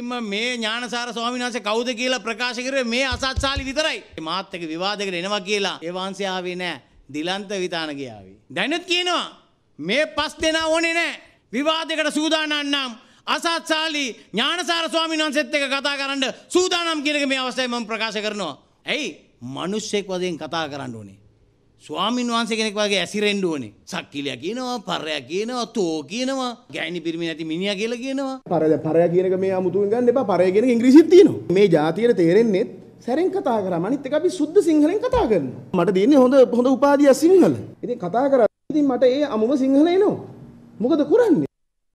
මේ ඥානසාර ස්වාමීන් වහන්සේ කවුද කියලා ප්‍රකාශ කරේ මේ අසත්සාලි විතරයි. මාත් එක්ක විවාදයකට එනවා කියලා ඒ වහන්සේ ආවේ නෑ. දිලන්ත විතාන ගියාවි. දැනුත් කියනවා මේ පස් දෙනා ඕනේ නෑ. විවාදයකට සූදානම් නම් අසත්සාලි ඥානසාර ස්වාමීන් වහන්සේත් එක්ක කතා කරන්න සූදානම් කියන එක මේ අවස්ථාවේ මම ප්‍රකාශ කරනවා. ඇයි? මිනිස්සෙක් වශයෙන් කතා කරන්න ඕනේ. ස්වාමීන් වහන්සේ කෙනෙක් වගේ ඇසිරෙන්න ඕනේ. සක්කිලයා කියනවා, පරයා කියනවා, තෝ කියනවා, ගෑණි පිරිමි නැති මිනිහා කියලා කියනවා. පරයා පරයා කියන එක මේ අමුතුවෙන් ගන්න එපා. පරයා කියන එක ඉංග්‍රීසිත් තියෙනවා. මේ ජාතියට තේරෙන්නේ සැරෙන් කතා කරාම අනිත් එක අපි සුද්ධ සිංහලෙන් කතා කරනවා. මට දෙන්නේ හොඳ හොඳ උපාධියක් සිංහල. ඉතින් කතා කරා ඉතින් මට ඒ අමුම සිංහල එනවා. මොකද කරන්නේ?